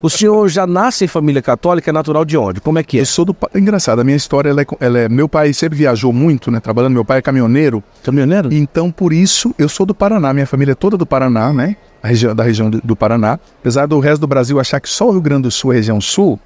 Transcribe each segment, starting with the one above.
O senhor já nasce em família católica, é natural de onde? Como é que é? Eu sou do. Engraçado, a minha história, ela é, ela é... Meu pai sempre viajou muito, né? Trabalhando, meu pai é caminhoneiro. Caminhoneiro? Então, por isso, eu sou do Paraná. Minha família é toda do Paraná, né? Região, da região do, Paraná. Apesar do resto do Brasil achar que só o Rio Grande do Sul é região sul,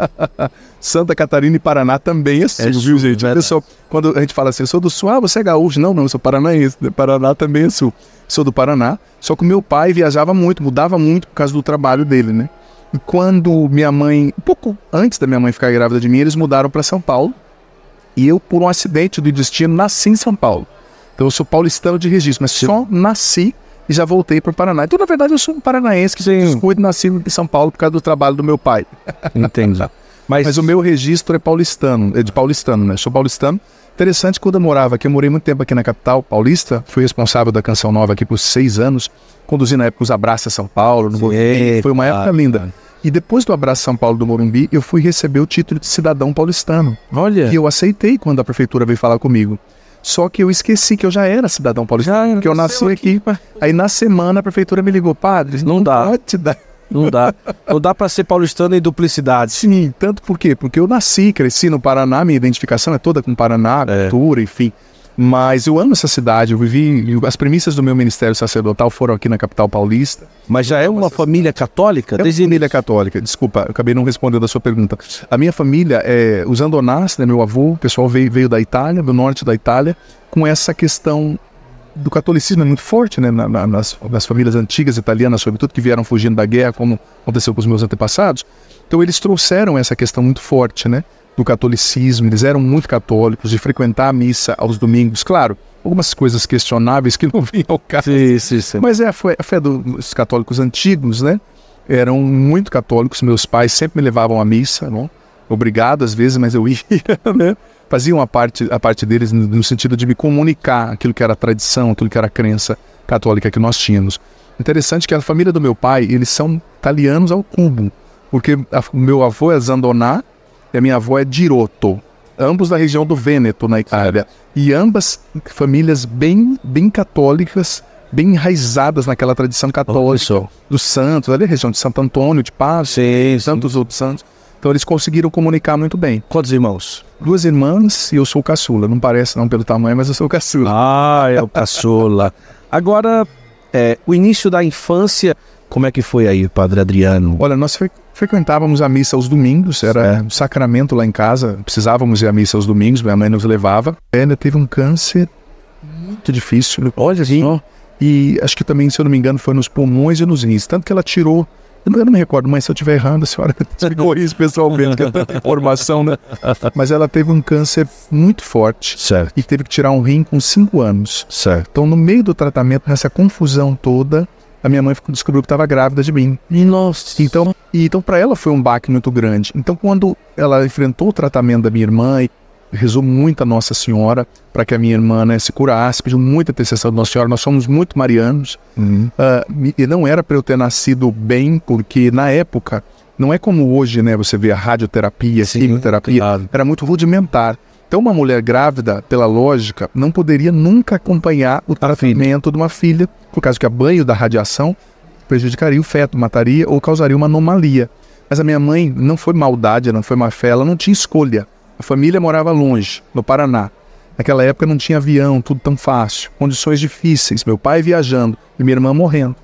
Santa Catarina e Paraná também é sul, é viu, gente? É Pessoal, quando a gente fala assim, eu sou do sul, ah, você é gaúcho. Não, não, eu sou paranaense. Paraná também é sul. Sou do Paraná, só que meu pai viajava muito, mudava muito por causa do trabalho dele, né? E quando minha mãe, um pouco antes da minha mãe ficar grávida de mim, eles mudaram para São Paulo. E eu, por um acidente do destino, nasci em São Paulo. Então eu sou paulistano de registro, mas só nasci e já voltei para o Paraná. Então, na verdade, eu sou um paranaense que descuido nasci em São Paulo por causa do trabalho do meu pai. Entendo. Mas, mas o meu registro é paulistano, é de paulistano, né? Sou paulistano. Interessante, quando eu morava aqui, eu morei muito tempo aqui na capital paulista, fui responsável da Canção Nova aqui por seis anos, conduzi na época os Abraça São Paulo, no Sim, foi uma época linda. E depois do Abraço São Paulo do Morumbi, eu fui receber o título de cidadão paulistano. Olha! E eu aceitei quando a prefeitura veio falar comigo. Só que eu esqueci que eu já era cidadão paulistano, que eu nasci aqui. aqui. Aí na semana a prefeitura me ligou, padre, não, não dá. pode te dar não dá. Não dá para ser paulistano em duplicidade. Sim, tanto por quê? Porque eu nasci, cresci no Paraná, minha identificação é toda com Paraná, é. cultura, enfim. Mas eu amo essa cidade, eu vivi. As premissas do meu ministério sacerdotal foram aqui na capital paulista. Mas já é uma família católica? É desde família católica, desculpa, acabei não respondendo a sua pergunta. A minha família, é, os Andonassi, né, meu avô, o pessoal veio, veio da Itália, do norte da Itália, com essa questão do catolicismo é muito forte, né? nas, nas famílias antigas italianas, sobretudo, que vieram fugindo da guerra, como aconteceu com os meus antepassados. Então eles trouxeram essa questão muito forte, né? Do catolicismo, eles eram muito católicos, de frequentar a missa aos domingos, claro, algumas coisas questionáveis que não vinham ao caso. Sim, sim, sim. Mas é a fé, a fé dos católicos antigos, né? Eram muito católicos, meus pais sempre me levavam à missa, não? Obrigado às vezes, mas eu ia, né? faziam a parte, a parte deles no sentido de me comunicar aquilo que era tradição, aquilo que era crença católica que nós tínhamos. Interessante que a família do meu pai, eles são italianos ao cubo, porque meu avô é Zandoná e a minha avó é diroto ambos da região do Vêneto, na Itália, e ambas famílias bem, bem católicas, bem enraizadas naquela tradição católica oh, dos santos, ali a região de Santo Antônio, de Paz, sim, Santos outros santos. Então eles conseguiram comunicar muito bem. Quantos irmãos? Duas irmãs e eu sou caçula. Não parece não pelo tamanho, mas eu sou caçula. Ah, é o caçula. Agora, é, o início da infância, como é que foi aí, Padre Adriano? Olha, nós fre frequentávamos a missa aos domingos, era um sacramento lá em casa, precisávamos ir à missa aos domingos, minha mãe nos levava. Ela teve um câncer muito difícil. Olha, sim. E acho que também, se eu não me engano, foi nos pulmões e nos rins. Tanto que ela tirou eu não me recordo, mas se eu estiver errando, a senhora me corrige pessoalmente, que é tanta informação, né? Mas ela teve um câncer muito forte. Certo. E teve que tirar um rim com 5 anos. Certo. Então, no meio do tratamento, nessa confusão toda, a minha mãe descobriu que estava grávida de mim. Nossa. Então, então para ela foi um baque muito grande. Então, quando ela enfrentou o tratamento da minha irmã e rezou muito a Nossa Senhora para que a minha irmã né, se curasse, pediu muita intercessão de Nossa Senhora. Nós somos muito marianos. Uhum. Uh, e não era para eu ter nascido bem, porque na época, não é como hoje, né? Você vê a radioterapia, Sim, quimioterapia, claro. era muito rudimentar. Então, uma mulher grávida, pela lógica, não poderia nunca acompanhar o tratamento de uma filha, por causa que a banho da radiação prejudicaria o feto, mataria ou causaria uma anomalia. Mas a minha mãe não foi maldade, não foi má fé, ela não tinha escolha. A família morava longe, no Paraná. Naquela época não tinha avião, tudo tão fácil, condições difíceis, meu pai viajando e minha irmã morrendo.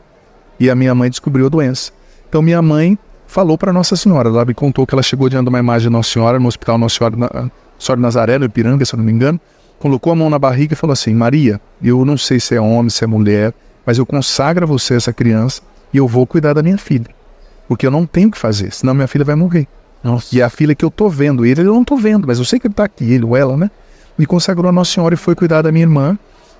E a minha mãe descobriu a doença. Então minha mãe falou para Nossa Senhora, ela me contou que ela chegou diante de uma imagem de Nossa Senhora no Hospital Nossa Senhora, na, Senhora Nazaré, no Ipiranga, se eu não me engano, colocou a mão na barriga e falou assim: Maria, eu não sei se é homem, se é mulher, mas eu consagro a você essa criança e eu vou cuidar da minha filha, porque eu não tenho o que fazer, senão minha filha vai morrer. Nossa. E a filha que eu tô vendo, ele eu não tô vendo, mas eu sei que ele tá aqui, ele ou ela, né? Me consagrou a Nossa Senhora e foi cuidar da minha irmã.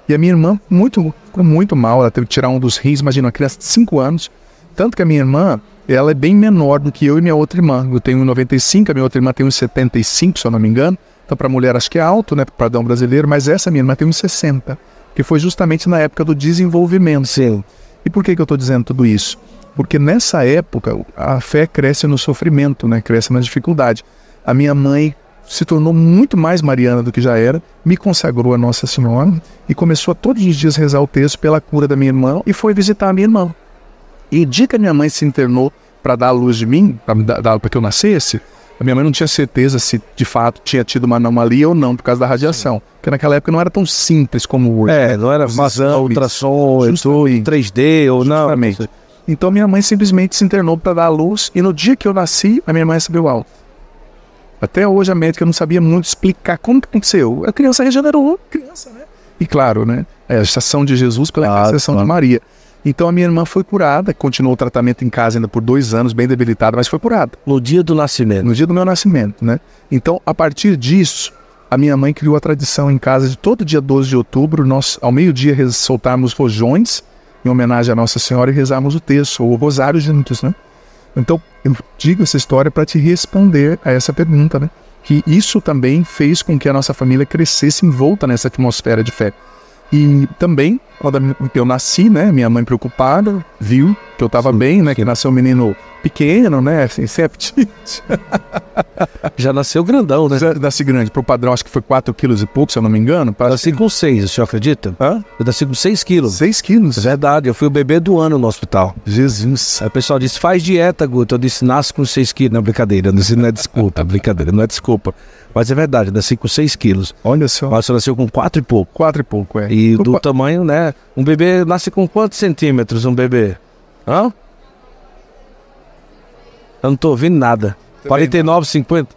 E a minha irmã muito, ficou muito mal, ela teve que tirar um dos rins, imagina, uma criança de 5 anos. Tanto que a minha irmã, ela é bem menor do que eu e minha outra irmã. Eu tenho 95, a minha outra irmã tem 75, se eu não me engano. Então, para mulher, acho que é alto, né, para o padrão brasileiro, mas essa minha irmã tem 60, que foi justamente na época do desenvolvimento. Sim. E por que, que eu estou dizendo tudo isso? Porque nessa época a fé cresce no sofrimento, né? cresce na dificuldade. A minha mãe se tornou muito mais mariana do que já era, me consagrou a Nossa Senhora e começou a todos os dias rezar o texto pela cura da minha irmã e foi visitar a minha irmã. E dia que a minha mãe se internou para dar a luz de mim, para que eu nascesse, a minha mãe não tinha certeza se de fato tinha tido uma anomalia ou não por causa da radiação. Sim. Porque naquela época não era tão simples como hoje. É, né? não era vazão, ultrassom, 3D ou não. Então minha mãe simplesmente se internou para dar a luz e no dia que eu nasci, a minha mãe recebeu alta. Até hoje a médica não sabia muito explicar como que aconteceu. A criança regenerou, criança, né? E claro, né? É a gestação de Jesus pela ah, gestação claro. de Maria. Então a minha irmã foi curada, continuou o tratamento em casa ainda por dois anos, bem debilitada, mas foi curada. No dia do nascimento? No dia do meu nascimento, né? Então, a partir disso, a minha mãe criou a tradição em casa de todo dia 12 de outubro, nós, ao meio-dia, soltarmos rojões em homenagem à Nossa Senhora e rezarmos o texto, ou o rosário juntos, né? Então, eu digo essa história para te responder a essa pergunta, né? Que isso também fez com que a nossa família crescesse envolta nessa atmosfera de fé. E também quando eu nasci, né, minha mãe preocupada, viu que eu tava sim, bem, né, sim. que nasceu um menino pequeno, né, sem, sem apetite. Já nasceu grandão, né? Já nasci grande, pro padrão acho que foi 4 quilos e pouco, se eu não me engano. Parece nasci com 6, o senhor acredita? Hã? Eu nasci com 6 quilos. 6 quilos? É verdade, eu fui o bebê do ano no hospital. Jesus. Aí o pessoal disse, faz dieta, Guto. Eu disse, nasce com 6 quilos. Não, brincadeira, não, não é desculpa, brincadeira, não é desculpa. Mas é verdade, nasci com 6 quilos. Olha só. Mas senhor nasceu com 4 e pouco. 4 e pouco, é. E do tamanho, né, um bebê nasce com quantos centímetros um bebê? Hã? Eu não tô ouvindo nada. Também 49, não. 50?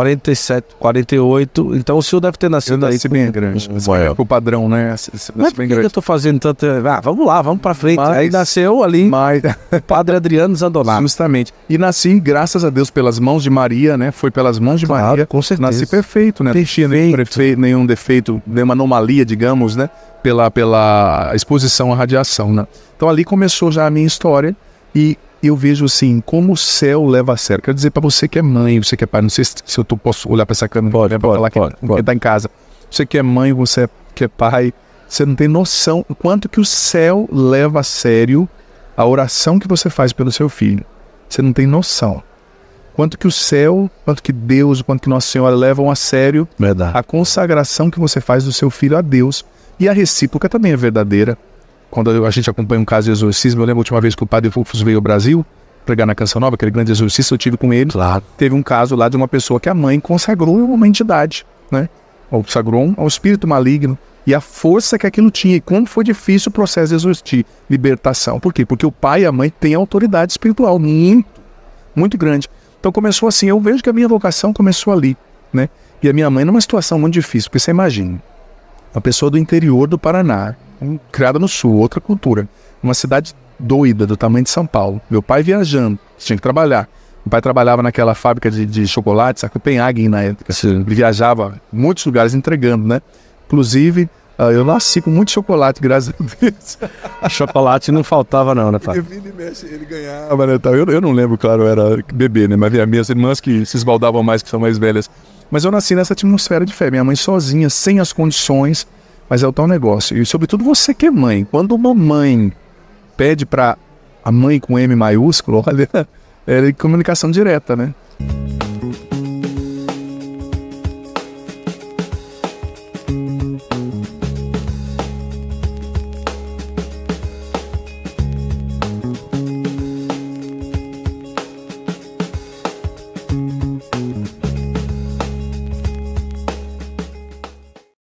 47, 48. Então o senhor deve ter nascido eu nasci aí. bem com, grande. Com, o padrão, né? Você, você mas por que eu tô fazendo tanto. Ah, vamos lá, vamos pra frente. Mas, aí nasceu ali. Mas... Padre Adriano Zandonato. Justamente. E nasci, graças a Deus, pelas mãos de Maria, né? Foi pelas mãos de claro, Maria. Com certeza. Nasci perfeito, né? Perfeito. Não tinha nenhum defeito, nenhuma anomalia, digamos, né? Pela, pela exposição à radiação, né? Então ali começou já a minha história. E eu vejo assim, como o céu leva a sério. Quero dizer para você que é mãe, você que é pai, não sei se, se eu tô, posso olhar para essa câmera pode, para falar pode, que, pode. tá em casa. Você que é mãe, você que é pai, você não tem noção o quanto que o céu leva a sério a oração que você faz pelo seu filho. Você não tem noção. Quanto que o céu, quanto que Deus, quanto que Nossa Senhora levam a sério Verdade. a consagração que você faz do seu filho a Deus. E a recíproca também é verdadeira quando a gente acompanha um caso de exorcismo, eu lembro a última vez que o padre Rufus veio ao Brasil pregar na Canção Nova, aquele grande exorcista, eu tive com ele. Claro. Teve um caso lá de uma pessoa que a mãe consagrou uma entidade, né? Consagrou um, espírito maligno e a força que aquilo tinha e como foi difícil o processo de exorcismo, libertação. Por quê? Porque o pai e a mãe têm autoridade espiritual muito, muito grande. Então começou assim, eu vejo que a minha vocação começou ali, né? E a minha mãe numa situação muito difícil, porque você imagina, uma pessoa do interior do Paraná, criada no sul, outra cultura. Uma cidade doida, do tamanho de São Paulo. Meu pai viajando, tinha que trabalhar. Meu pai trabalhava naquela fábrica de, de chocolates, a Copenhagen na época. Sim. Ele viajava muitos lugares entregando, né? Inclusive, ah, eu nasci com muito chocolate, graças a Deus. chocolate não faltava, não, né, pai? Eu vim e mexe, ele ganhava, né? Eu, eu não lembro, claro, era bebê, né? Mas havia minhas irmãs que se esbaldavam mais, que são mais velhas. Mas eu nasci nessa atmosfera de fé. Minha mãe sozinha, sem as condições mas é o tal negócio. E sobretudo você que é mãe. Quando uma mãe pede para a mãe com M maiúsculo, olha, é comunicação direta, né?